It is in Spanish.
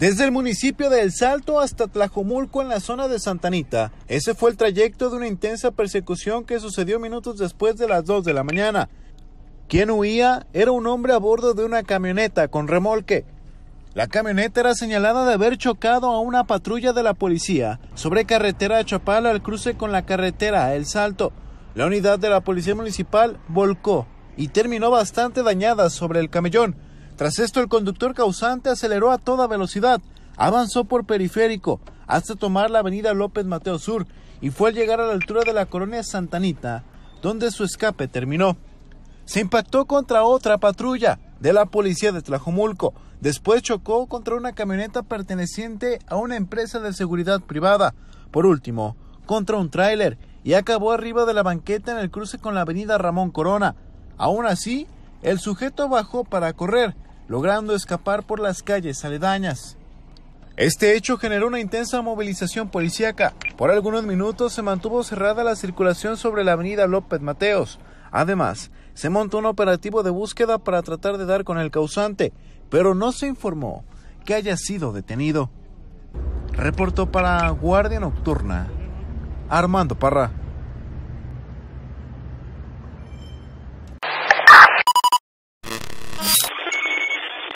Desde el municipio de El Salto hasta Tlajomulco en la zona de Santanita, ese fue el trayecto de una intensa persecución que sucedió minutos después de las 2 de la mañana. Quien huía era un hombre a bordo de una camioneta con remolque. La camioneta era señalada de haber chocado a una patrulla de la policía sobre carretera Chapala al cruce con la carretera El Salto. La unidad de la policía municipal volcó y terminó bastante dañada sobre el camellón. Tras esto, el conductor causante aceleró a toda velocidad, avanzó por periférico hasta tomar la avenida López Mateo Sur y fue al llegar a la altura de la colonia Santanita, donde su escape terminó. Se impactó contra otra patrulla de la policía de Tlajomulco. Después chocó contra una camioneta perteneciente a una empresa de seguridad privada. Por último, contra un tráiler y acabó arriba de la banqueta en el cruce con la avenida Ramón Corona. Aún así, el sujeto bajó para correr, logrando escapar por las calles aledañas. Este hecho generó una intensa movilización policíaca. Por algunos minutos se mantuvo cerrada la circulación sobre la avenida López Mateos. Además, se montó un operativo de búsqueda para tratar de dar con el causante, pero no se informó que haya sido detenido. Reportó para Guardia Nocturna Armando Parra.